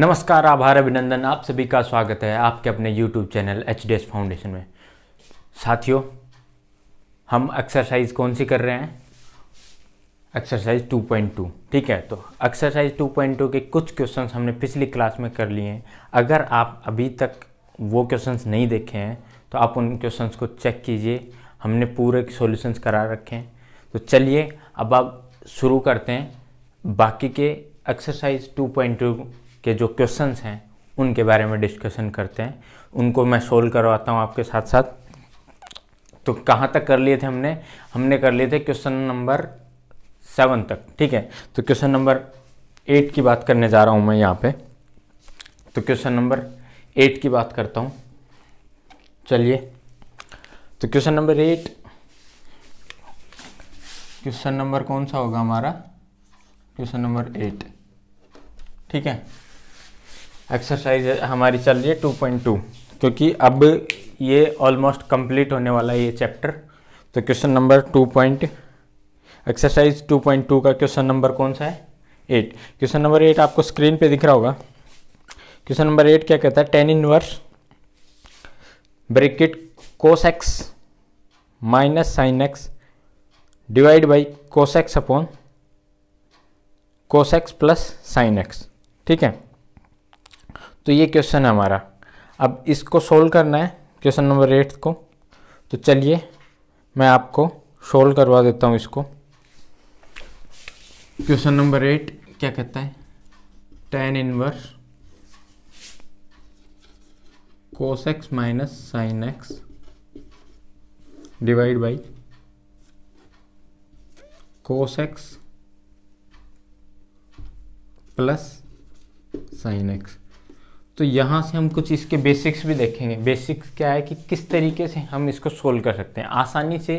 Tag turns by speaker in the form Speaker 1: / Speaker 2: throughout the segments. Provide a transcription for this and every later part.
Speaker 1: नमस्कार आभार अभिनंदन आप सभी का स्वागत है आपके अपने YouTube channel H D S foundation में साथियों हम एक्सरसाइज कौन सी कर रहे हैं एक्सरसाइज 2.2 ठीक है तो एक्सरसाइज 2.2 के कुछ क्वेश्चंस हमने पिछली क्लास में कर लिए हैं अगर आप अभी तक वो क्वेश्चंस नहीं देखे हैं तो आप उन क्वेश्चंस को चेक कीजिए हमने पूरे सॉल्यूशंस करा रखे हैं तो चलिए अब आप शुरू करते हैं बाकी के एक्सरसाइज 2.2 के जो क्वेश्चन हैं उनके बारे में डिस्कशन करते हैं उनको मैं सोल्व करवाता हूँ आपके साथ साथ तो कहाँ तक कर लिए थे हमने हमने कर लिए थे क्वेश्चन नंबर सेवन तक ठीक है तो क्वेश्चन नंबर एट की बात करने जा रहा हूँ मैं यहाँ पे तो क्वेश्चन नंबर एट की बात करता हूँ चलिए तो question number eight question number कौन सा होगा हमारा क्वेश्चन नंबर एट ठीक है एक्सरसाइज हमारी चल रही है टू पॉइंट टू क्योंकि अब ये ऑलमोस्ट कंप्लीट होने वाला है ये चैप्टर तो question number two point exercise two point two का क्वेश्चन नंबर कौन सा है एट क्वेश्चन नंबर एट आपको स्क्रीन पे दिख रहा होगा क्वेश्चन नंबर एट क्या कहता है tan inverse bracket cos x minus sine x divide by cos x upon cos x plus sine x ठीक है तो ये क्वेश्चन है हमारा अब इसको सोल्व करना है क्वेश्चन नंबर एट को तो चलिए मैं आपको सोल्व करवा देता हूँ इसको क्वेश्चन नंबर एट क्या कहता है tan inverse cos x minus sine x divide by cos x plus sine x तो यहाँ से हम कुछ इसके बेसिक्स भी देखेंगे बेसिक्स क्या है कि किस तरीके से हम इसको सोल्व कर सकते हैं आसानी से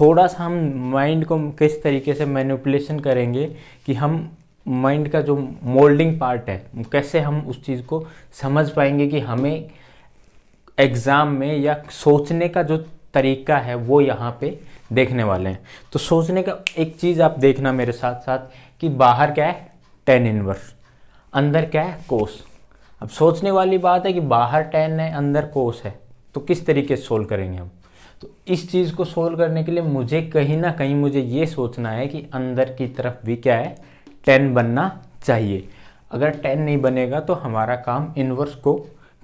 Speaker 1: थोड़ा सा हम माइंड को किस तरीके से मैनिपुलेशन करेंगे कि हम माइंड का जो मोल्डिंग पार्ट है कैसे हम उस चीज़ को समझ पाएंगे कि हमें एग्ज़ाम में या सोचने का जो तरीका है वो यहाँ पे देखने वाले हैं तो सोचने का एक चीज़ आप देखना मेरे साथ साथ कि बाहर क्या है टेन इनवर्स अंदर क्या है कोस अब सोचने वाली बात है कि बाहर टेन है अंदर कोस है तो किस तरीके से सोल्व करेंगे हम तो इस चीज़ को सोल्व करने के लिए मुझे कहीं ना कहीं मुझे ये सोचना है कि अंदर की तरफ भी क्या है टेन बनना चाहिए अगर टेन नहीं बनेगा तो हमारा काम इनवर्स को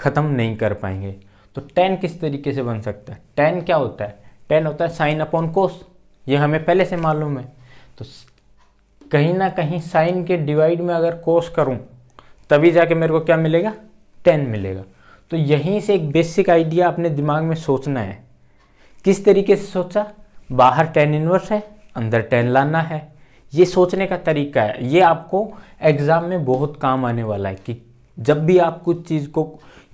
Speaker 1: ख़त्म नहीं कर पाएंगे तो टेन किस तरीके से बन सकता है टेन क्या होता है टेन होता है साइन अपॉन कोस ये हमें पहले से मालूम है तो कहीं ना कहीं साइन के डिवाइड में अगर कोस करूँ तभी जाके मेरे को क्या मिलेगा टेन मिलेगा तो यहीं से एक बेसिक आइडिया अपने दिमाग में सोचना है किस तरीके से सोचा बाहर टेन इनवर्स है अंदर टेन लाना है ये सोचने का तरीका है ये आपको एग्ज़ाम में बहुत काम आने वाला है कि जब भी आप कुछ चीज़ को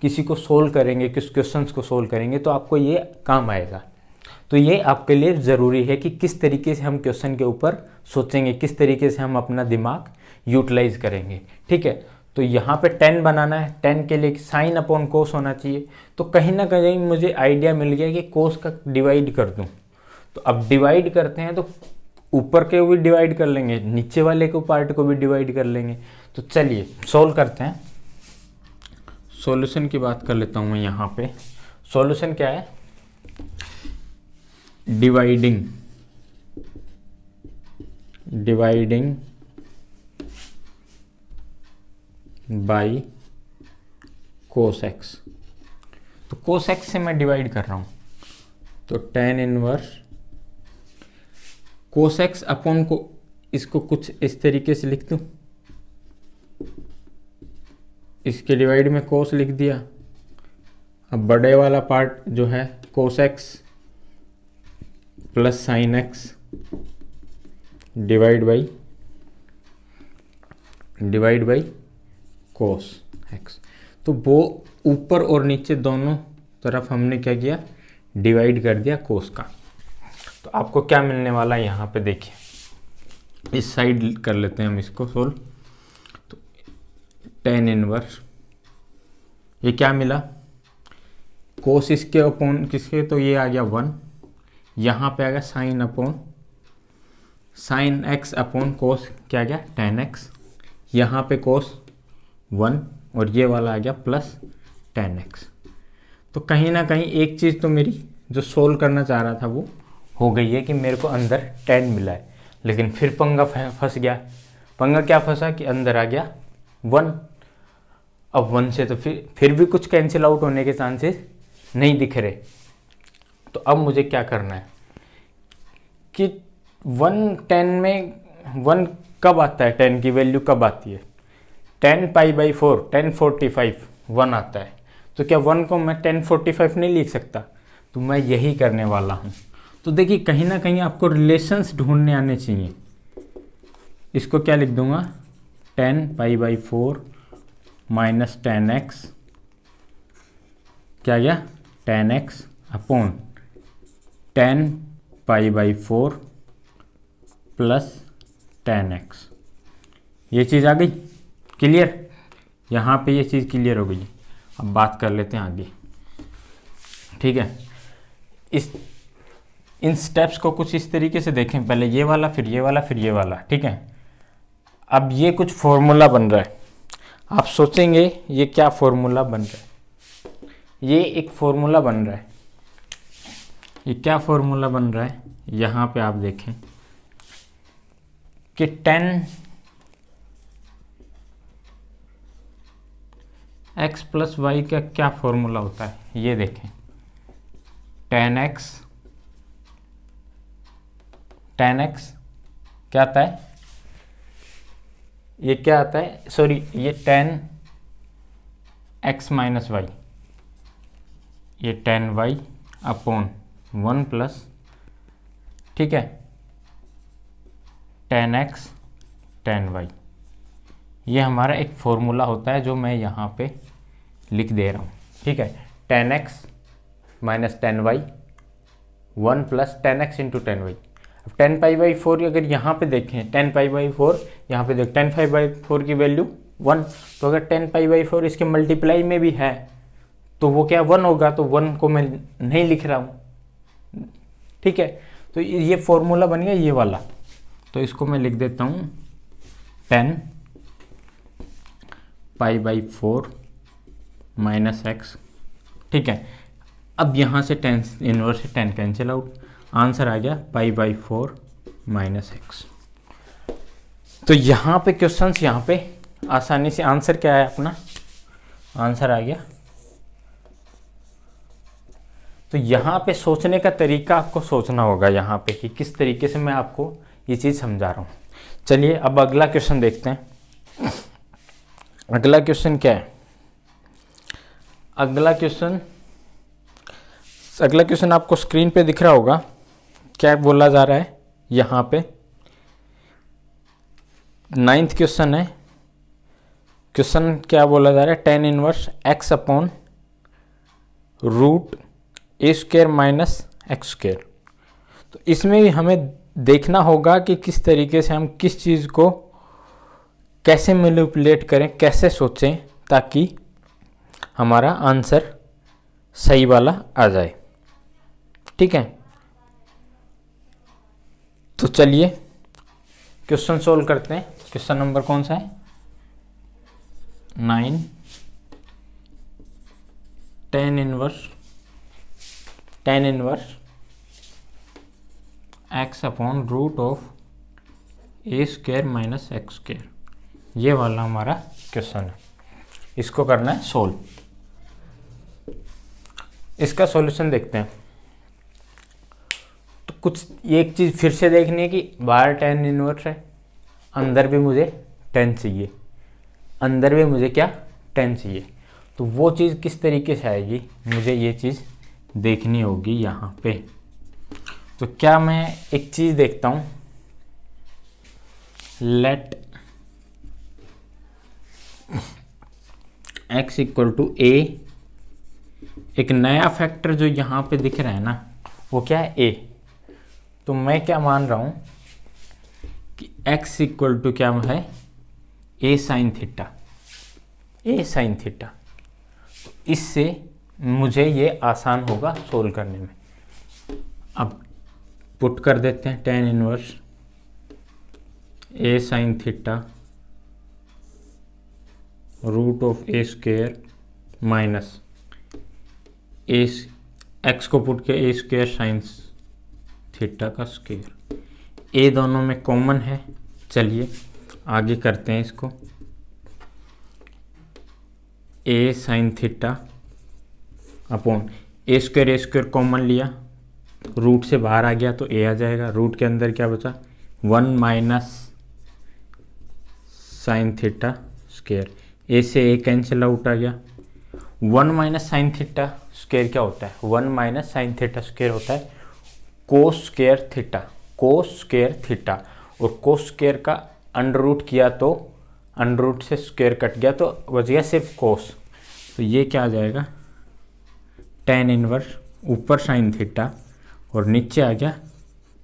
Speaker 1: किसी को सोल्व करेंगे किस क्वेश्चन को सोल्व करेंगे तो आपको ये काम आएगा तो ये आपके लिए ज़रूरी है कि किस तरीके से हम क्वेश्चन के ऊपर सोचेंगे किस तरीके से हम अपना दिमाग यूटिलाइज करेंगे ठीक है तो यहाँ पे टेन बनाना है टेन के लिए साइन अपॉन कोस होना चाहिए तो कहीं ना कहीं मुझे आइडिया मिल गया कि कोस का डिवाइड कर दूँ तो अब डिवाइड करते हैं तो ऊपर के भी डिवाइड कर लेंगे नीचे वाले को पार्ट को भी डिवाइड कर लेंगे तो चलिए सोल्व करते हैं सॉल्यूशन की बात कर लेता हूँ मैं यहाँ पे सॉल्यूशन क्या है dividing dividing by cos x तो कोस एक्स से मैं डिवाइड कर रहा हूं तो tan inverse cos x upon को इसको कुछ इस तरीके से लिख दू इसके डिवाइड में कोस लिख दिया अब बड़े वाला पार्ट जो है cos x plus sine x divide by divide by cos x तो वो ऊपर और नीचे दोनों तरफ हमने क्या किया डिवाइड कर दिया कोस का तो आपको क्या मिलने वाला है यहाँ पे देखिए इस साइड कर लेते हैं हम इसको सोल्व तो टेन इनवर्स ये क्या मिला कोस इसके अपोन किसके तो ये आ गया वन यहाँ पे आ गया sine upon sine x upon cos क्या गया टेन एक्स यहाँ पे कोस वन और ये वाला आ गया प्लस टेन एक्स तो कहीं ना कहीं एक चीज़ तो मेरी जो सोल्व करना चाह रहा था वो हो गई है कि मेरे को अंदर टेन मिला है लेकिन फिर पंगा फंस गया पंगा क्या फंसा कि अंदर आ गया वन अब वन से तो फिर फिर भी कुछ कैंसिल आउट होने के चांसेस नहीं दिख रहे तो अब मुझे क्या करना है कि वन टेन में वन कब आता है टेन की वैल्यू कब आती है tan pi by four tan forty five one आता है तो क्या वन को मैं टेन फोर्टी फाइव नहीं लिख सकता तो मैं यही करने वाला हूँ तो देखिए कहीं ना कहीं आपको रिलेशंस ढूंढने आने चाहिए इसको क्या लिख दूंगा tan pi by four minus tan x क्या गया tan x upon tan pi by four plus tan x ये चीज़ आ गई क्लियर यहाँ पे ये चीज़ क्लियर हो गई अब बात कर लेते हैं आगे ठीक है इस इन स्टेप्स को कुछ इस तरीके से देखें पहले ये वाला फिर ये वाला फिर ये वाला ठीक है अब ये कुछ फॉर्मूला बन रहा है आप सोचेंगे ये क्या फॉर्मूला बन रहा है ये एक फॉर्मूला बन रहा है ये क्या फॉर्मूला बन रहा है यहाँ पे आप देखें कि टेन एक्स प्लस वाई का क्या फॉर्मूला होता है ये देखें टेन एक्स टेन एक्स क्या आता है ये क्या आता है सॉरी ये टेन एक्स माइनस वाई ये tan y upon one plus ठीक है टेन एक्स टेन वाई ये हमारा एक फॉर्मूला होता है जो मैं यहाँ पे लिख दे रहा हूँ ठीक है tan x minus tan y one plus tan x into tan y अब टेन पाई बाई फोर अगर यहाँ पे देखें टेन पाई बाई फोर यहाँ पे देख टेन फाइव बाई फोर की वैल्यू वन तो अगर टेन पाई बाई फोर इसके मल्टीप्लाई में भी है तो वो क्या वन होगा तो वन को मैं नहीं लिख रहा हूँ ठीक है तो ये फॉर्मूला बन गया ये वाला तो इसको मैं लिख देता हूँ tan pi by four minus x ठीक है अब यहाँ से टेन इनवर्स से टेन कैंसिल आउट आंसर आ गया pi by four minus x तो यहाँ पे क्वेश्चंस यहाँ पे आसानी से आंसर क्या है अपना आंसर आ गया तो यहाँ पे सोचने का तरीका आपको सोचना होगा यहाँ पे कि किस तरीके से मैं आपको ये चीज़ समझा रहा हूँ चलिए अब अगला क्वेश्चन देखते हैं अगला क्वेश्चन क्या है अगला क्वेश्चन अगला क्वेश्चन आपको स्क्रीन पे दिख रहा होगा क्या बोला जा रहा है यहाँ पे नाइन्थ क्वेश्चन है क्वेश्चन क्या बोला जा रहा है tan inverse x upon root a square minus x square तो इसमें भी हमें देखना होगा कि किस तरीके से हम किस चीज़ को कैसे मेनिपुलेट करें कैसे सोचें ताकि हमारा आंसर सही वाला आ जाए ठीक है तो चलिए क्वेश्चन सोल्व करते हैं क्वेश्चन नंबर कौन सा है nine tan inverse tan inverse x upon root of a square minus x square ये वाला हमारा क्वेश्चन है इसको करना है सोल्व इसका सॉल्यूशन देखते हैं तो कुछ एक चीज़ फिर से देखनी है कि बाहर टेन इन्वर्ट है अंदर भी मुझे टेन चाहिए अंदर भी मुझे क्या टेन चाहिए तो वो चीज़ किस तरीके से आएगी मुझे ये चीज़ देखनी होगी यहाँ पे तो क्या मैं एक चीज़ देखता हूँ let x equal to a एक नया फैक्टर जो यहाँ पे दिख रहा है ना वो क्या है ए तो मैं क्या मान रहा हूँ कि एक्स इक्वल टू क्या है a sine theta a sine theta तो इससे मुझे ये आसान होगा सोल्व करने में अब पुट कर देते हैं tan inverse a sine theta root of a square minus a x को पुट किया ए स्क्र साइंस थीटा का स्क्वेयर ए दोनों में कॉमन है चलिए आगे करते हैं इसको a sine theta upon a square a square common लिया रूट से बाहर आ गया तो ए आ जाएगा रूट के अंदर क्या बचा one minus sine theta square a से ए कैंसिल आउट आ गया one minus sine theta square क्या होता है one minus sine theta square होता है को स्क्वेयर थीटा को स्क्वेयर थीटा और कोस स्क्वेयर का अंडर रूट किया तो अंडर रूट से स्क्वेयर कट गया तो बच गया सिर्फ कोस तो ये क्या आ जाएगा टेन इनवर्स ऊपर साइन थीटा और नीचे आ गया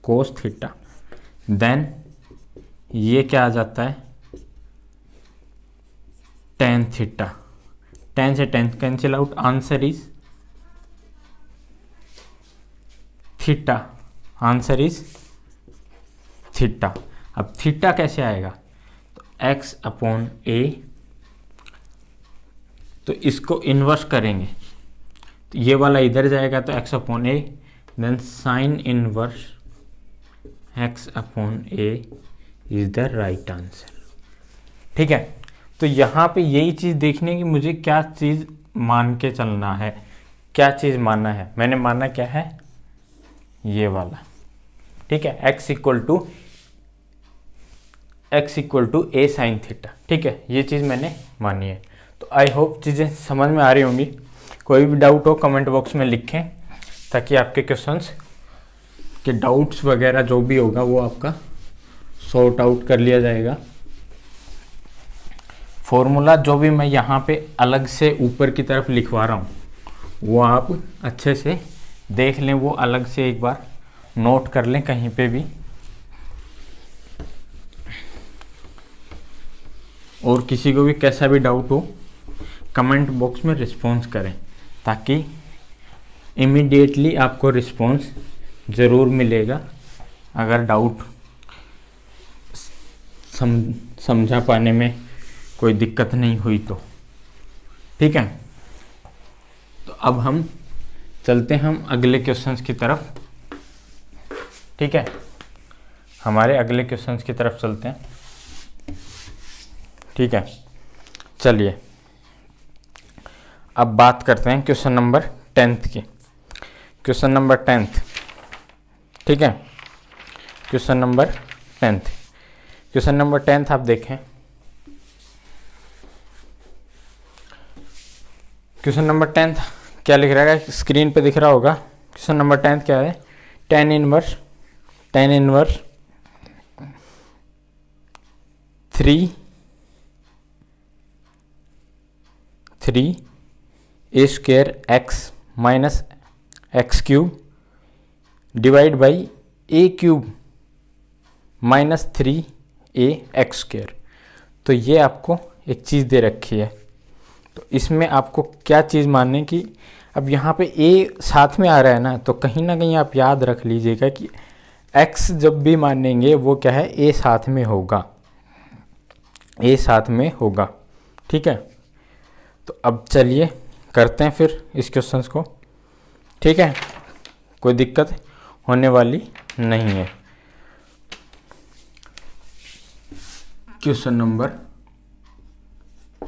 Speaker 1: कोस थीटा देन ये क्या आ जाता है tan theta tan से tan cancel out answer is theta answer is theta अब थीटा कैसे आएगा तो x अपॉन ए तो इसको इन्वर्स करेंगे तो ये वाला इधर जाएगा तो x upon a then sine inverse x upon a is the right answer ठीक है तो यहाँ पे यही चीज़ देखने की मुझे क्या चीज़ मान के चलना है क्या चीज़ मानना है मैंने माना क्या है ये वाला ठीक है x equal to x equal to a sine theta ठीक है ये चीज़ मैंने मानी है तो आई होप चीज़ें समझ में आ रही होंगी कोई भी डाउट हो कमेंट बॉक्स में लिखें ताकि आपके क्वेश्चंस के डाउट्स वगैरह जो भी होगा वो आपका सॉर्ट आउट कर लिया जाएगा फॉर्मूला जो भी मैं यहाँ पे अलग से ऊपर की तरफ लिखवा रहा हूँ वो आप अच्छे से देख लें वो अलग से एक बार नोट कर लें कहीं पे भी और किसी को भी कैसा भी डाउट हो कमेंट बॉक्स में रिस्पॉन्स करें ताकि इमीडिएटली आपको रिस्पॉन्स ज़रूर मिलेगा अगर डाउट समझा पाने में कोई दिक्कत नहीं हुई तो ठीक है तो अब हम चलते हैं हम अगले क्वेश्चंस की तरफ ठीक है हमारे अगले क्वेश्चंस की तरफ चलते हैं ठीक है चलिए अब बात करते हैं क्वेश्चन नंबर टेंथ की क्वेश्चन नंबर टेंथ ठीक है question number tenth question number tenth आप देखें क्वेश्चन नंबर टेंथ क्या लिख रहा है स्क्रीन पे दिख रहा होगा क्वेश्चन नंबर टेंथ क्या है tan inverse tan inverse three three a square x minus x cube divide by a cube minus three a x square तो ये आपको एक चीज़ दे रखी है तो इसमें आपको क्या चीज़ मानने की अब यहाँ पे ए साथ में आ रहा है ना तो कहीं ना कहीं आप याद रख लीजिएगा कि एक्स जब भी मानेंगे वो क्या है ए साथ में होगा ए साथ में होगा ठीक है तो अब चलिए करते हैं फिर इस क्वेश्चन को ठीक है कोई दिक्कत होने वाली नहीं है question number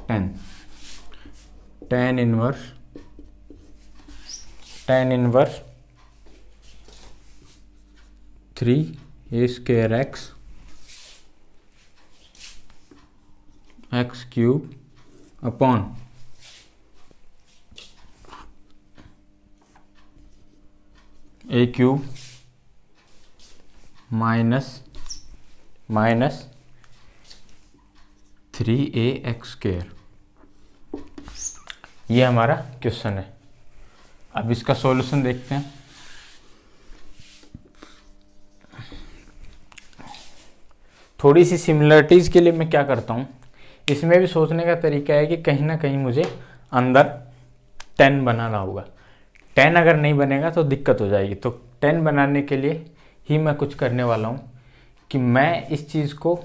Speaker 1: ten tan inverse tan inverse three a square x x cube upon a cube minus minus three a x square ये हमारा क्वेश्चन है अब इसका सॉल्यूशन देखते हैं थोड़ी सी सिमिलरिटीज़ के लिए मैं क्या करता हूँ इसमें भी सोचने का तरीका है कि कहीं ना कहीं मुझे अंदर टेन बनाना होगा टेन अगर नहीं बनेगा तो दिक्कत हो जाएगी तो टेन बनाने के लिए ही मैं कुछ करने वाला हूँ कि मैं इस चीज़ को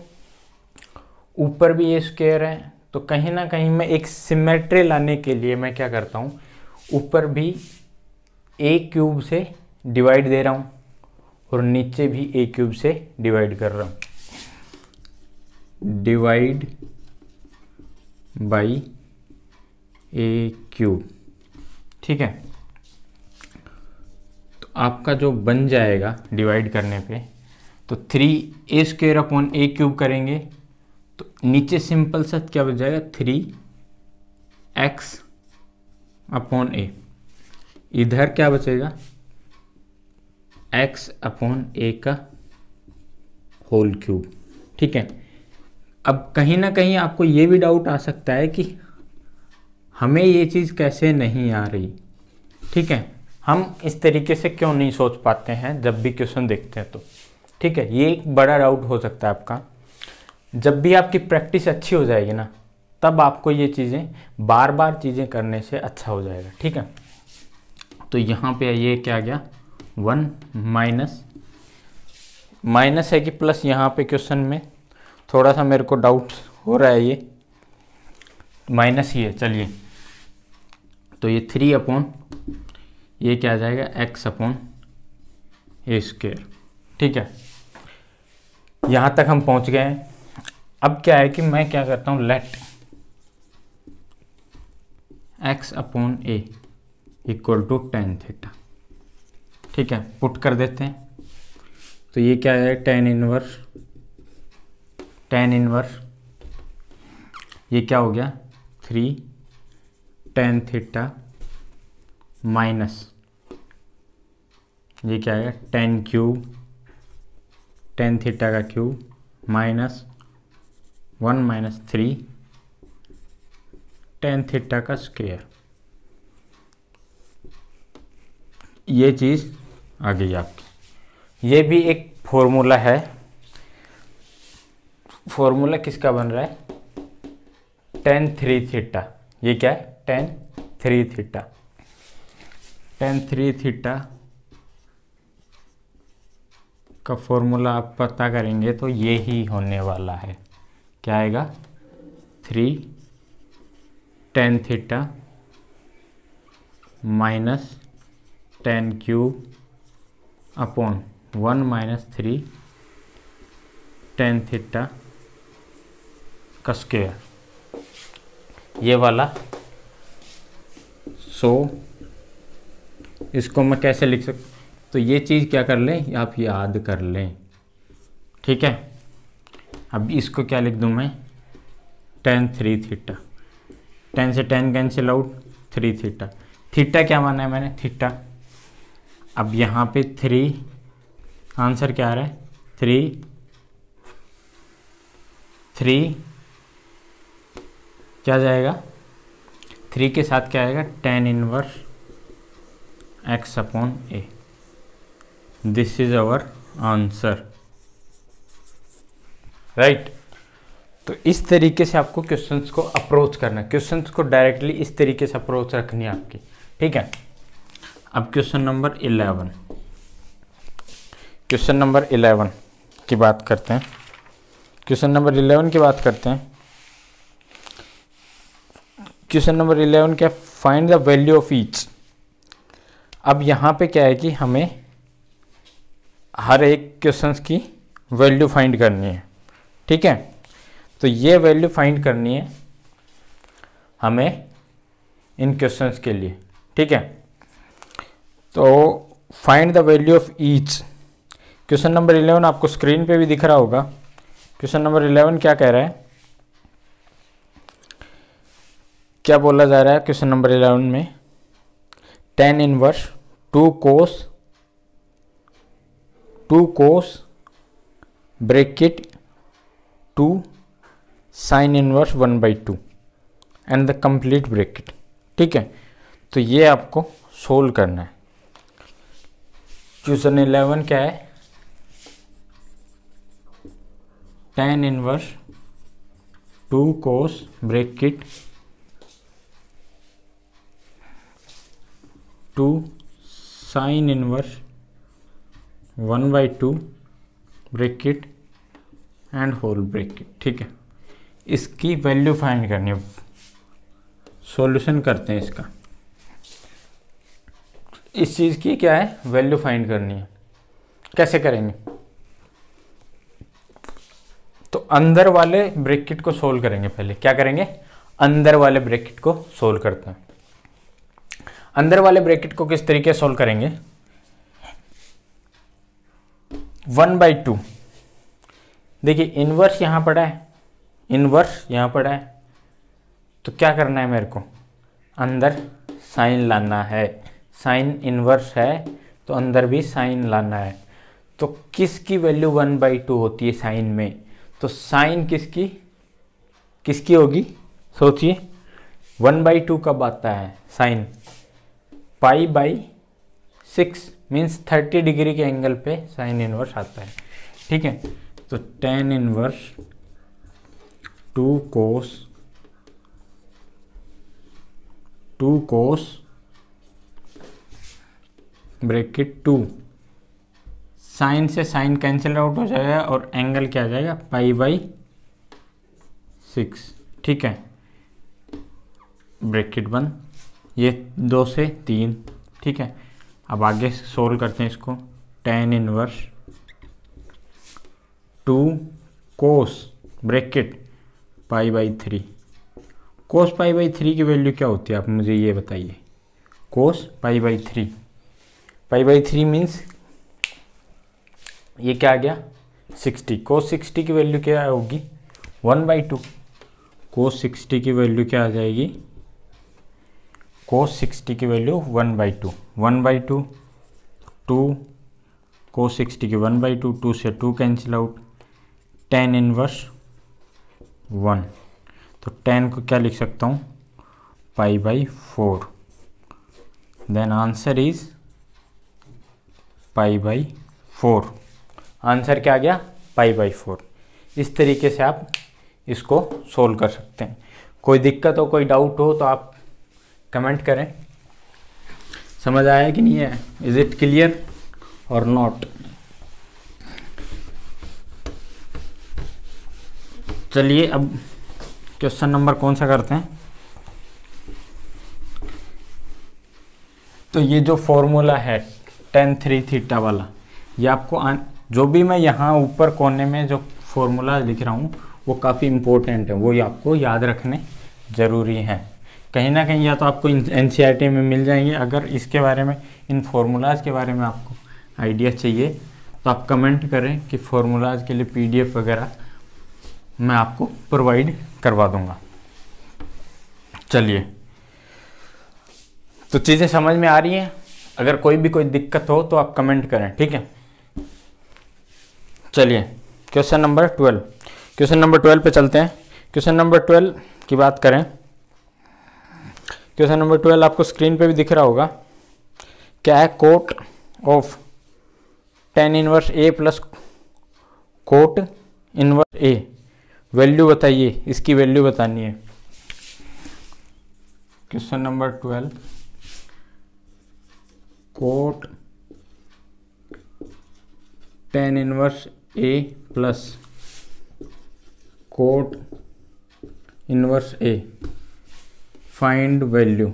Speaker 1: ऊपर भी ये स्क्वेयर है तो कहीं ना कहीं मैं एक सिमेट्री लाने के लिए मैं क्या करता हूँ ऊपर भी ए क्यूब से डिवाइड दे रहा हूँ और नीचे भी ए क्यूब से डिवाइड कर रहा हूँ डिवाइड बाई ए क्यूब ठीक है तो आपका जो बन जाएगा डिवाइड करने पे तो three a square upon a cube करेंगे तो नीचे सिंपल सा क्या बच जाएगा थ्री एक्स अपॉन ए इधर क्या बचेगा एक्स अपॉन ए का होल क्यूब ठीक है अब कहीं ना कहीं आपको ये भी डाउट आ सकता है कि हमें ये चीज़ कैसे नहीं आ रही ठीक है हम इस तरीके से क्यों नहीं सोच पाते हैं जब भी क्वेश्चन देखते हैं तो ठीक है ये एक बड़ा डाउट हो सकता है आपका जब भी आपकी प्रैक्टिस अच्छी हो जाएगी ना तब आपको ये चीज़ें बार बार चीज़ें करने से अच्छा हो जाएगा ठीक है तो यहाँ पे ये क्या गया वन माइनस माइनस है कि प्लस यहाँ पे क्वेश्चन में थोड़ा सा मेरे को डाउट हो रहा है ये माइनस ही है चलिए तो ये थ्री अपॉन ये क्या आ जाएगा एक्स अपॉन ए स्क्वेयर ठीक है यहाँ तक हम पहुँच गए हैं अब क्या है कि मैं क्या करता हूँ let x upon a equal to tan theta ठीक है पुट कर देते हैं तो ये क्या है टेन इनवर्स टेन इनवर्स ये क्या हो गया थ्री टेन थीटा माइनस ये क्या है टेन क्यूब टेन थीटा का cube minus one minus three tan theta का स्क्वेयर ये चीज़ आ गई आपकी ये भी एक फॉर्मूला है फॉर्मूला किसका बन रहा है टेन थ्री थीटा ये क्या है tan three theta tan three theta का फॉर्मूला आप पता करेंगे तो ये ही होने वाला है क्या आएगा three tan theta minus tan cube upon one minus three tan theta का स्क्वेयर ये वाला सो इसको मैं कैसे लिख सकता तो ये चीज़ क्या कर लें आप याद कर लें ठीक है अब इसको क्या लिख दूँ मैं टेन थ्री थीटा टेन से tan cancel out three theta theta क्या माना है मैंने थीटा अब यहाँ पे थ्री आंसर क्या आ रहा है थ्री थ्री क्या जाएगा थ्री के साथ क्या आएगा tan inverse x upon a this is our answer right तो इस तरीके से आपको क्वेश्चंस को अप्रोच करना क्वेश्चंस को डायरेक्टली इस तरीके से अप्रोच रखनी है आपकी ठीक है अब question number eleven question number eleven की बात करते हैं क्वेश्चन नंबर इलेवन की बात करते हैं क्वेश्चन नंबर इलेवन क्या find the value of each अब यहाँ पे क्या है कि हमें हर एक क्वेश्चंस की वैल्यू फाइंड करनी है ठीक है तो ये वैल्यू फाइंड करनी है हमें इन क्वेश्चंस के लिए ठीक है तो find the value of each question number eleven आपको स्क्रीन पे भी दिख रहा होगा क्वेश्चन नंबर इलेवन क्या कह रहा है क्या बोला जा रहा है क्वेश्चन नंबर इलेवन में tan inverse two cos two cos bracket two sine inverse one by two and the complete bracket ठीक है तो ये आपको सोल्व करना है क्वेश्चन इलेवन क्या है tan inverse two cos bracket two sine inverse one by two bracket and whole bracket ठीक है इसकी वैल्यू फाइंड करनी है सॉल्यूशन करते हैं इसका इस चीज़ की क्या है वैल्यू फाइंड करनी है कैसे करेंगे तो अंदर वाले ब्रेकेट को सोल्व करेंगे पहले क्या करेंगे अंदर वाले ब्रेकेट को सोल्व करते हैं अंदर वाले ब्रेकेट को किस तरीके सोल्व करेंगे वन बाई टू देखिए इनवर्स यहाँ पड़ा है इनवर्स यहाँ पड़ा है तो क्या करना है मेरे को अंदर साइन लाना है साइन इनवर्स है तो अंदर भी साइन लाना है तो किसकी वैल्यू वन बाई टू होती है साइन में तो साइन किसकी किसकी होगी सोचिए वन बाई टू कब आता है sine pi by six means thirty degree के एंगल पे साइन इनवर्स आता है ठीक है तो tan inverse two cos two cos bracket two sine से साइन कैंसिल आउट हो जाएगा और एंगल क्या आ जाएगा पाई बाई सिक्स ठीक है ब्रेकिट वन ये दो से तीन ठीक है अब आगे सोल्व करते हैं इसको tan inverse two cos bracket pi by three cos pi by three की वैल्यू क्या होती है आप मुझे ये बताइए cos pi by three pi by three means ये क्या आ गया सिक्सटी कोस सिक्सटी की वैल्यू क्या होगी one by two cos sixty की वैल्यू क्या आ जाएगी कोस सिक्सटी की value one by two one by two two cos sixty की वन बाई टू टू से two cancel out tan inverse one तो टेन को क्या लिख सकता हूँ pi by four then answer is pi by four answer क्या आ गया पाई बाई फोर इस तरीके से आप इसको सोल्व कर सकते हैं कोई दिक्कत हो कोई डाउट हो तो आप कमेंट करें समझ आया कि नहीं है is it clear or not चलिए अब क्वेश्चन नंबर कौन सा करते हैं तो ये जो फॉर्मूला है टेन थ्री थीटा वाला ये आपको आ, जो भी मैं यहाँ ऊपर कोने में जो फॉर्मूला लिख रहा हूँ वो काफ़ी इम्पोर्टेंट है वो ये आपको याद रखने ज़रूरी हैं कहीं ना कहीं या तो आपको एन e में मिल जाएंगे अगर इसके बारे में इन फार्मूलाज के बारे में आपको आइडिया चाहिए तो आप कमेंट करें कि फार्मूलाज के लिए पीडीएफ वगैरह मैं आपको प्रोवाइड करवा दूंगा चलिए तो चीज़ें समझ में आ रही हैं अगर कोई भी कोई दिक्कत हो तो आप कमेंट करें ठीक है चलिए question number twelve question number twelve पे चलते हैं क्वेश्चन नंबर ट्वेल्व की बात करें क्वेश्चन नंबर ट्वेल्व आपको स्क्रीन पे भी दिख रहा होगा क्या है cot of tan inverse a plus cot inverse a value बताइए इसकी वैल्यू बतानी है question number twelve cot tan inverse a plus cot inverse a find value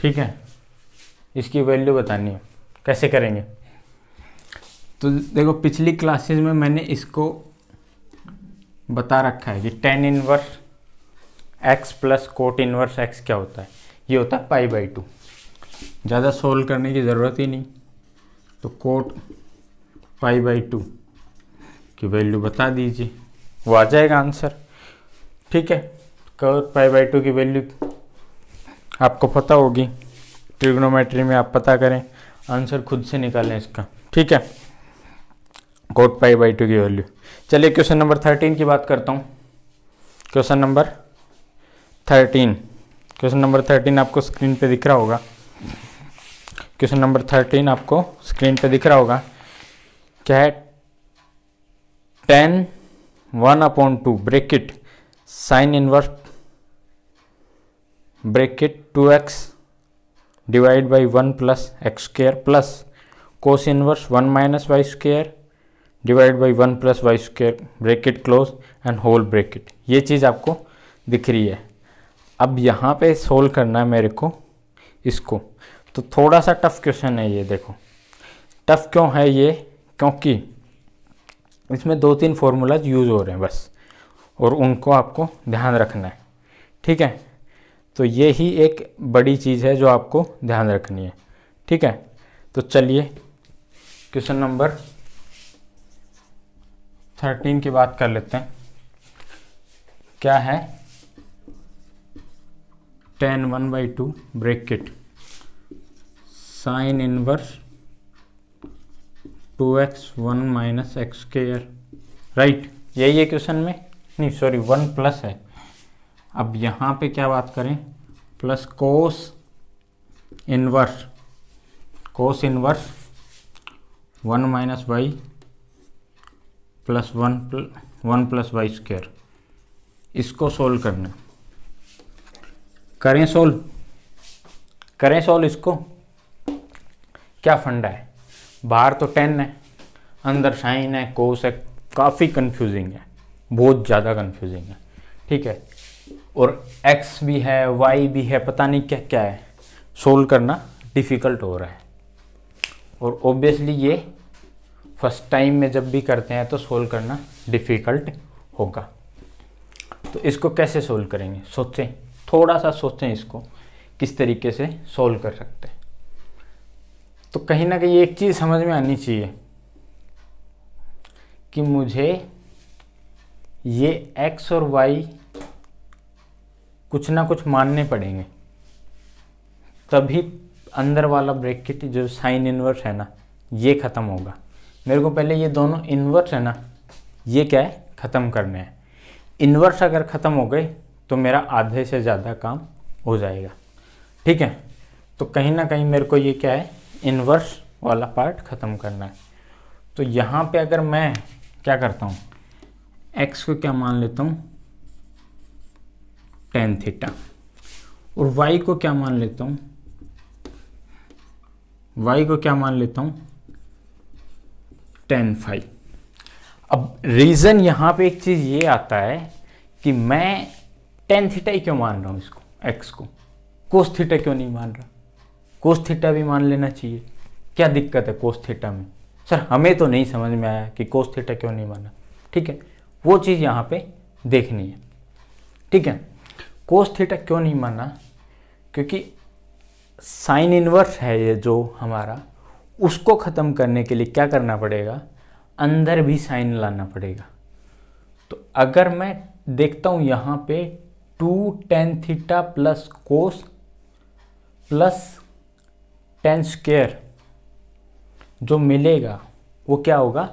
Speaker 1: ठीक है इसकी वैल्यू बतानी है कैसे करेंगे तो देखो पिछली क्लासेस में मैंने इसको बता रखा है कि tan inverse x plus cot inverse x क्या होता है ये होता है पाई बाई टू ज़्यादा सोल्व करने की ज़रूरत ही नहीं तो कोट पाई बाई टू की वैल्यू बता दीजिए वो आ जाएगा आंसर ठीक है कोट पाई बाई टू की वैल्यू आपको पता होगी ट्रिग्नोमेट्री में आप पता करें आंसर खुद से निकालें इसका ठीक है कोट पाई बाई टू की वैल्यू चलिए क्वेश्चन नंबर थर्टीन की बात करता हूँ question number thirteen question number thirteen आपको स्क्रीन पे दिख रहा होगा क्वेश्चन नंबर थर्टीन आपको स्क्रीन पे दिख रहा होगा क्या है tan one upon two bracket sine inverse bracket two x divide by one plus x square plus cos inverse one minus y square divide by one plus y square bracket close and whole bracket ये चीज़ आपको दिख रही है अब यहाँ पे solve करना है मेरे को इसको तो थोड़ा सा टफ क्वेश्चन है ये देखो टफ क्यों है ये क्योंकि इसमें दो तीन फार्मूलाज यूज़ हो रहे हैं बस और उनको आपको ध्यान रखना है ठीक है तो ये ही एक बड़ी चीज़ है जो आपको ध्यान रखनी है ठीक है तो चलिए क्वेश्चन नंबर थर्टीन की बात कर लेते हैं क्या है tan one by two bracket sine inverse two x one minus x square right यही है क्वेश्चन में नहीं सॉरी वन प्लस है अब यहाँ पे क्या बात करें plus cos inverse cos inverse one minus y plus one one plus y square इसको सोल्व करना करें सोल्व करें सोल्व इसको क्या फंडा है बाहर तो टेन है अंदर साइन है कोस है काफ़ी कंफ्यूजिंग है बहुत ज़्यादा कंफ्यूजिंग है ठीक है और एक्स भी है वाई भी है पता नहीं क्या क्या है सोल्व करना डिफ़िकल्ट हो रहा है और ऑब्वियसली ये फर्स्ट टाइम में जब भी करते हैं तो सोल्व करना डिफ़िकल्ट होगा तो इसको कैसे सोल्व करेंगे सोचें थोड़ा सा सोचें इसको किस तरीके से सोल्व कर सकते हैं तो कहीं ना कहीं एक चीज़ समझ में आनी चाहिए कि मुझे ये एक्स और वाई कुछ ना कुछ मानने पड़ेंगे तभी अंदर वाला ब्रैकेट जो साइन इन्वर्स है ना ये ख़त्म होगा मेरे को पहले ये दोनों इन्वर्स है ना ये क्या है ख़त्म करने हैं इन्वर्स अगर ख़त्म हो गए तो मेरा आधे से ज़्यादा काम हो जाएगा ठीक है तो कहीं ना कहीं मेरे को ये क्या है इन्वर्स वाला पार्ट ख़त्म करना है तो यहाँ पे अगर मैं क्या करता हूँ एक्स को क्या मान लेता हूँ टेन थीटा और वाई को क्या मान लेता हूँ वाई को क्या मान लेता हूँ टेन फाइव अब रीज़न यहाँ पे एक चीज़ ये आता है कि मैं टेन थीटा ही क्यों मान रहा हूँ इसको एक्स को कोस थीटा क्यों नहीं मान रहा कोस थीटा भी मान लेना चाहिए क्या दिक्कत है कोस थीटा में सर हमें तो नहीं समझ में आया कि कोस थीटा क्यों नहीं माना ठीक है वो चीज़ यहाँ पे देखनी है ठीक है कोस थीटा क्यों नहीं माना क्योंकि साइन इनवर्स है ये जो हमारा उसको ख़त्म करने के लिए क्या करना पड़ेगा अंदर भी साइन लाना पड़ेगा तो अगर मैं देखता हूँ यहाँ पे two tan theta plus cos plus tan square जो मिलेगा वो क्या होगा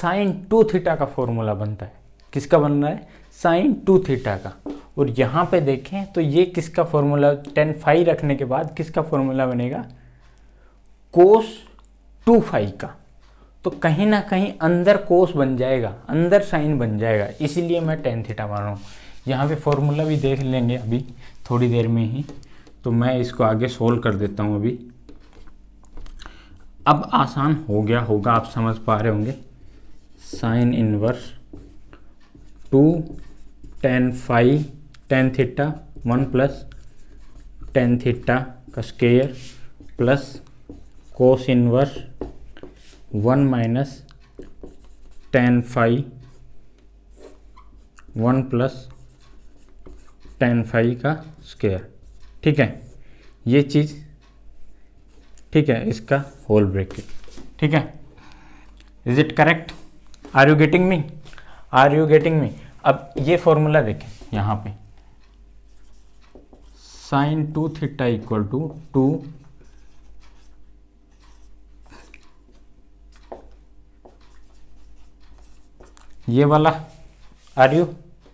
Speaker 1: साइन टू थीटा का फॉर्मूला बनता है किसका बन रहा है साइन टू थीटा का और यहाँ पे देखें तो ये किसका फॉर्मूला टेन फाइव रखने के बाद किसका फॉर्मूला बनेगा कोस टू फाइव का तो कहीं ना कहीं अंदर कोस बन जाएगा अंदर साइन बन जाएगा इसीलिए मैं टेन थीटा मान रहा हूँ यहाँ पे फॉर्मूला भी देख लेंगे अभी थोड़ी देर में ही तो मैं इसको आगे सोल्व कर देता हूँ अभी अब आसान हो गया होगा आप समझ पा रहे होंगे sine inverse two tan five tan theta one plus tan theta का square plus cos inverse one minus tan five one plus tan five का स्क्वेयर ठीक है ये चीज़ ठीक है इसका होल ब्रेक ठीक है is it correct are you getting me are you getting me अब ये फॉर्मूला देखें यहाँ पे sine two theta equal to two ये वाला are you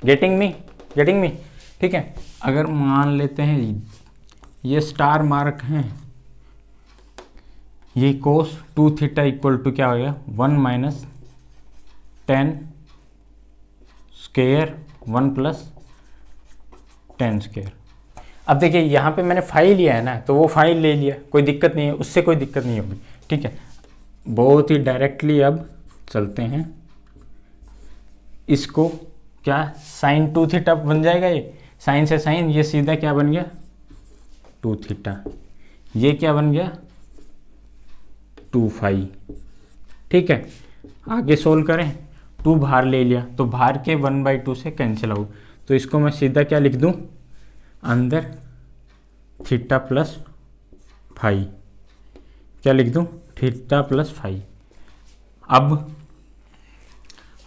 Speaker 1: getting me getting me ठीक है अगर मान लेते हैं ये स्टार मार्क हैं ये cos two theta equal to क्या हो गया one minus tan square one plus tan square अब देखिए यहाँ पे मैंने फाइल लिया है ना तो वो फाइल ले लिया कोई दिक्कत नहीं है उससे कोई दिक्कत नहीं होगी ठीक है बहुत ही डायरेक्टली अब चलते हैं इसको क्या साइन टू थीटा बन जाएगा ये साइन से साइन ये सीधा क्या बन गया टू थीटा ये क्या बन गया टू फाइव ठीक है आगे सोल्व करें टू भार ले लिया तो भार के वन बाई टू से कैंसिल आउट तो इसको मैं सीधा क्या लिख दूँ अंदर थीटा प्लस फाइव क्या लिख दूँ थीटा प्लस फाइव अब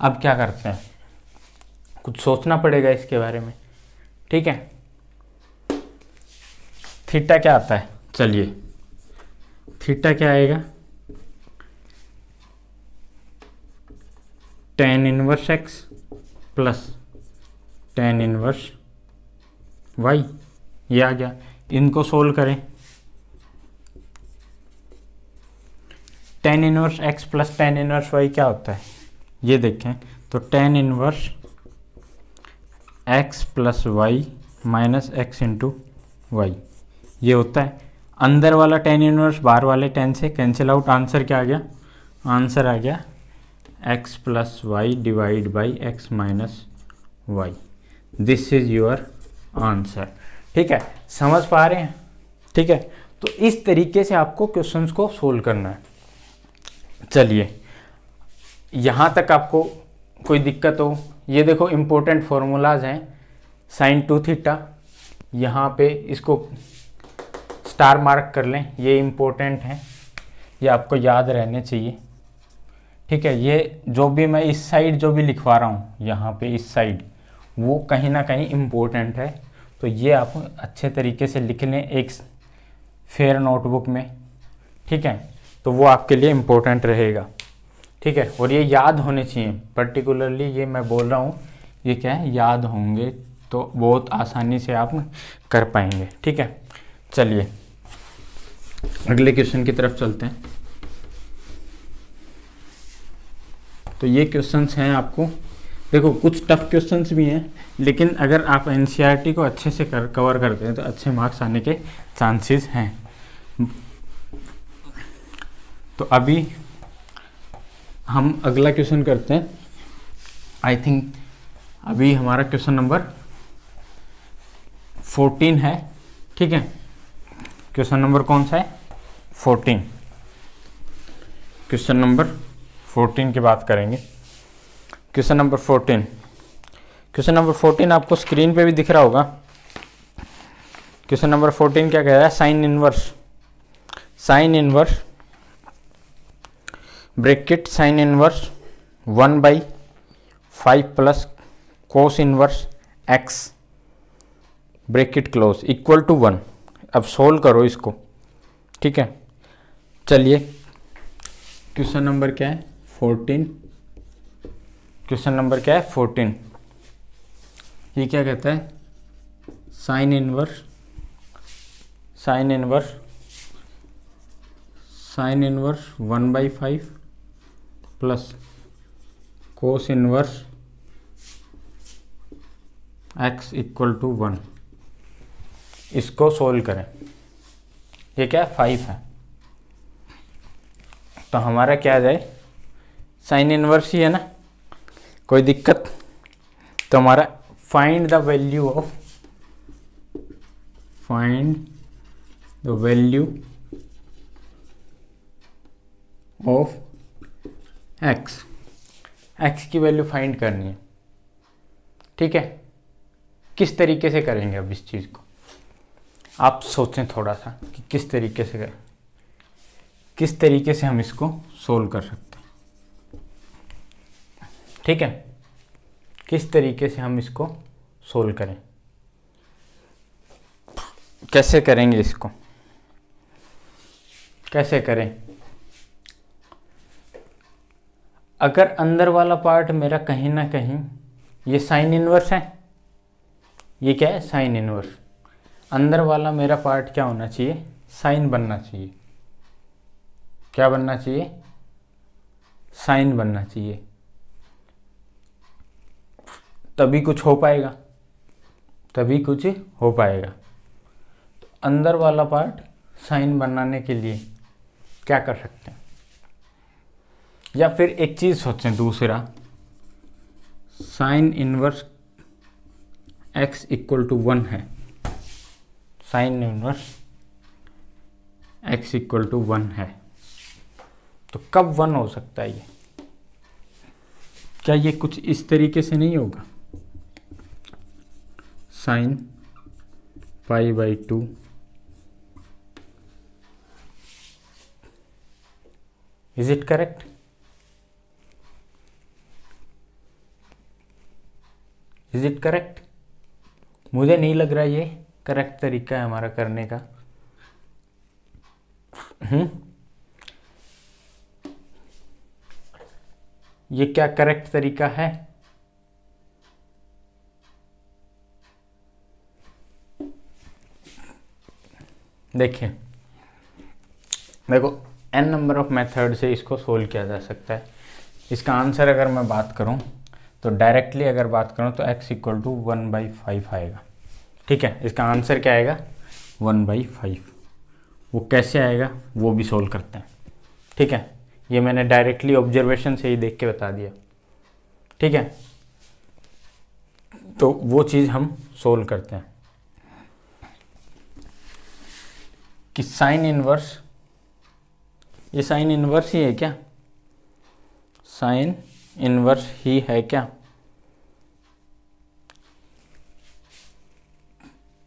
Speaker 1: अब क्या करते हैं कुछ सोचना पड़ेगा इसके बारे में ठीक है थीटा क्या आता है चलिए थीटा क्या आएगा tan inverse x plus tan inverse y ये आ गया इनको सोल्व करें tan inverse x plus tan inverse y क्या होता है ये देखें तो tan inverse x plus y minus x into y ये होता है अंदर वाला टेन यूनिवर्स बाहर वाले टेन से कैंसिल आउट आंसर क्या आ गया आंसर आ गया x plus y divide by x minus y this is your answer ठीक है समझ पा रहे हैं ठीक है तो इस तरीके से आपको क्वेश्चंस को सोल्व करना है चलिए यहाँ तक आपको कोई दिक्कत हो ये देखो इम्पोर्टेंट फार्मूलाज हैं साइन टू थीटा यहाँ पे इसको स्टार मार्क कर लें ये इम्पोर्टेंट हैं ये आपको याद रहने चाहिए ठीक है ये जो भी मैं इस साइड जो भी लिखवा रहा हूँ यहाँ पे इस साइड वो कहीं ना कहीं इम्पोर्टेंट है तो ये आप अच्छे तरीके से लिख लें एक फेयर नोटबुक में ठीक है तो वो आपके लिए इम्पोर्टेंट रहेगा ठीक है और ये याद होने चाहिए पर्टिकुलरली ये मैं बोल रहा हूँ ये क्या है याद होंगे तो बहुत आसानी से आप कर पाएंगे ठीक है चलिए अगले क्वेश्चन की तरफ चलते हैं तो ये क्वेश्चंस हैं आपको देखो कुछ टफ क्वेश्चंस भी हैं लेकिन अगर आप एन e को अच्छे से कर कवर करते हैं तो अच्छे मार्क्स आने के चांसेस हैं तो अभी हम अगला क्वेश्चन करते हैं आई थिंक अभी हमारा क्वेश्चन नंबर फोर्टीन है ठीक है क्वेश्चन नंबर कौन सा है फोर्टीन क्वेश्चन नंबर फोर्टीन की बात करेंगे question number fourteen question number fourteen आपको स्क्रीन पे भी दिख रहा होगा क्वेश्चन नंबर फोर्टीन क्या कह रहा है sine inverse sine inverse bracket sine inverse one by five plus cos inverse x bracket close equal to one अब सोल्व करो इसको ठीक है चलिए क्वेश्चन नंबर क्या है फोर्टीन क्वेश्चन नंबर क्या है फोर्टीन ये क्या कहता है sine inverse sine inverse sine inverse one by five plus cos inverse x equal to one इसको सोल्व करें ये क्या फाइव है तो हमारा क्या आ जाए साइन इनवर्स ही है ना कोई दिक्कत तो हमारा find the value of find the value of x x की वैल्यू फाइंड करनी है ठीक है किस तरीके से करेंगे अब इस चीज़ को आप सोचें थोड़ा सा कि किस तरीके से करें किस तरीके से हम इसको सोल्व कर सकते हैं ठीक है किस तरीके से हम इसको सोल्व करें कैसे करेंगे इसको कैसे करें अगर अंदर वाला पार्ट मेरा कहीं ना कहीं ये साइन इनवर्स है ये क्या है साइन इनवर्स अंदर वाला मेरा पार्ट क्या होना चाहिए साइन बनना चाहिए क्या बनना चाहिए साइन बनना चाहिए तभी कुछ हो पाएगा तभी कुछ हो पाएगा तो अंदर वाला पार्ट साइन बनाने के लिए क्या कर सकते हैं या फिर एक चीज़ सोचें दूसरा sine inverse x equal to one है sine inverse x equal to one है तो कब वन हो सकता है ये क्या ये कुछ इस तरीके से नहीं होगा sine pi by two is it correct is it correct मुझे नहीं लग रहा ये करेक्ट तरीका है हमारा करने का हम्म ये क्या करेक्ट तरीका है देखिए देखो एन नंबर ऑफ मेथड से इसको सोल्व किया जा सकता है इसका आंसर अगर मैं बात करूं तो डायरेक्टली अगर बात करूँ तो x equal to one by five आएगा ठीक है इसका आंसर क्या आएगा वन बाई फाइव वो कैसे आएगा वो भी सोल्व करते हैं ठीक है ये मैंने डायरेक्टली ऑब्जर्वेशन से ही देख के बता दिया ठीक है तो वो चीज़ हम सोल्व करते हैं कि साइन इनवर्स ये साइन इनवर्स ही है क्या साइन इनवर्स ही है क्या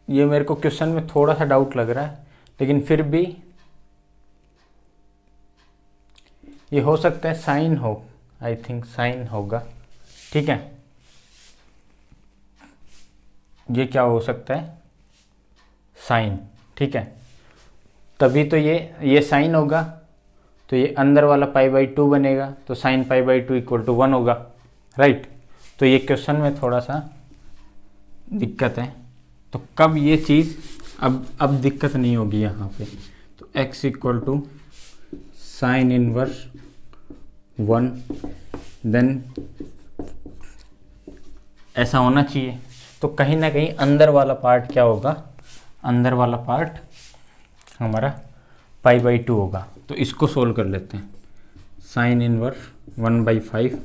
Speaker 1: ये मेरे को क्वेश्चन में थोड़ा सा डाउट लग रहा है लेकिन फिर भी ये हो सकता है साइन हो आई थिंक साइन होगा ठीक है ये क्या हो सकता है साइन ठीक है तभी तो ये ये साइन होगा तो ये अंदर वाला पाई बाई टू बनेगा तो sine pi by two equal to one होगा राइट तो ये क्वेश्चन में थोड़ा सा दिक्कत है तो कब ये चीज़ अब अब दिक्कत नहीं होगी यहाँ पे तो x equal to sine inverse one then ऐसा होना चाहिए तो कहीं ना कहीं अंदर वाला पार्ट क्या होगा अंदर वाला पार्ट हमारा पाई बाई टू होगा तो इसको सोल्व कर लेते हैं sine inverse one by five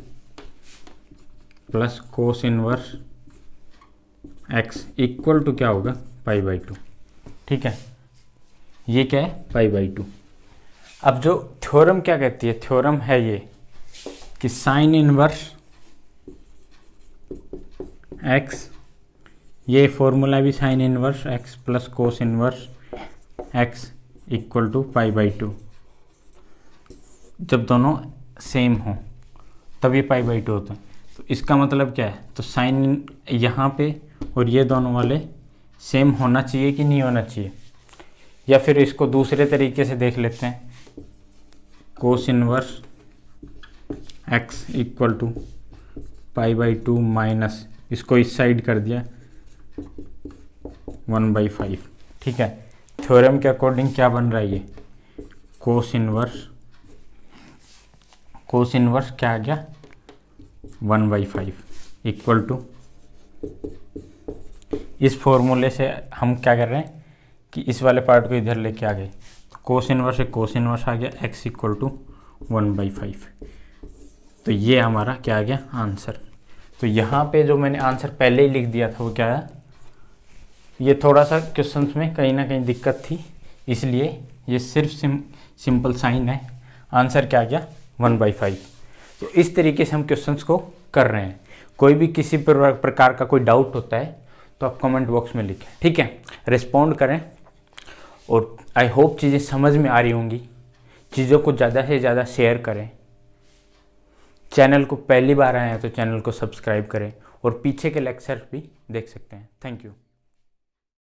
Speaker 1: plus cos inverse x equal to क्या होगा पाई बाई टू ठीक है ये क्या है पाई बाई टू अब जो थ्योरम क्या कहती है थ्योरम है ये कि साइन इनवर्स एक्स ये फॉर्मूला भी sine inverse x plus cos inverse x equal to pi by two जब दोनों सेम हों तब ये पाई बाई टू होता है तो इसका मतलब क्या है तो साइन यहाँ पे और ये दोनों वाले सेम होना चाहिए कि नहीं होना चाहिए या फिर इसको दूसरे तरीके से देख लेते हैं cos inverse x equal to pi by two minus इसको इस साइड कर दिया वन बाई फाइव ठीक है थ्योरम के अकॉर्डिंग क्या बन रहा है ये कोस इनवर्स कोस इनवर्स क्या आ गया one by five equal to इस फॉर्मूले से हम क्या कर रहे हैं कि इस वाले पार्ट को इधर लेके आ गए कोस इनवर्स से कोस इनवर्स आ गया x equal to one by five तो ये हमारा क्या आ गया आंसर तो यहाँ पे जो मैंने आंसर पहले ही लिख दिया था वो क्या है ये थोड़ा सा क्वेश्चन में कहीं ना कहीं दिक्कत थी इसलिए ये सिर्फ सिम, सिंपल साइन है आंसर क्या आ गया वन बाई फाइव तो इस तरीके से हम क्वेश्चन को कर रहे हैं कोई भी किसी प्रकार का कोई डाउट होता है तो आप कमेंट बॉक्स में लिखें ठीक है रिस्पॉन्ड करें और आई होप चीज़ें समझ में आ रही होंगी चीज़ों को ज़्यादा से ज़्यादा शेयर करें चैनल को पहली बार आए हैं तो चैनल को सब्सक्राइब करें और पीछे के लेक्चर भी देख सकते हैं थैंक यू